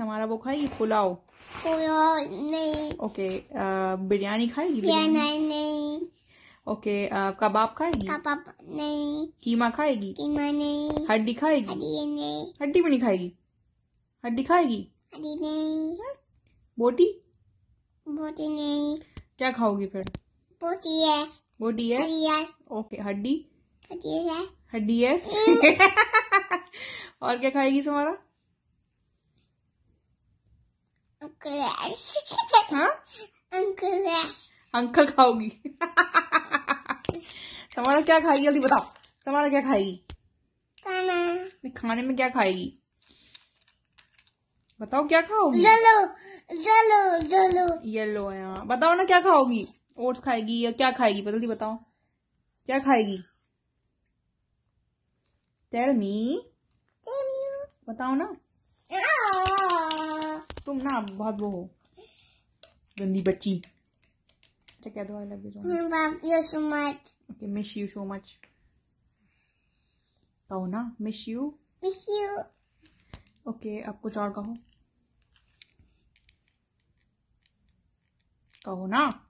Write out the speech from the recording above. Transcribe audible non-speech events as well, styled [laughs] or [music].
हमारा वो खाएगी पुलाव पुलाव नहीं ओके बिरयानी खाएगी नहीं ओके कबाब खाएगी कबाब नहीं कीमा खाएगी कीमा नहीं हड्डी खाएगी हड्डी नहीं हड्डी भी नहीं खाएगी हड्डी खाएगी हड्डी नहीं बोटी बोटी नहीं क्या खाओगी फिर बोटी यस बोटी यस ओके हड्डी हड्डी यस हड्डी यस [laughs] और क्या खाएगी तुम्हारा Uncle Ash. हाँ अंकल ऐश अंकल खाओगी [laughs] तुम्हारा क्या खाएगी जल्दी बताओ तुम्हारा क्या खाएगी खाना खाने में क्या खाएगी बताओ क्या खाओगी येलो येलो येलो येलो यहाँ बताओ ना क्या खाओगी ओट्स खाएगी या क्या खाएगी जल्दी बताओ क्या खाएगी टेल मी बताओ ना तुम ना बहुत वो हो गंदी बच्ची अच्छा कह दो I love you so much you so much okay miss you so much कहो ना miss you miss you okay अब कुछ और कहो कहो ना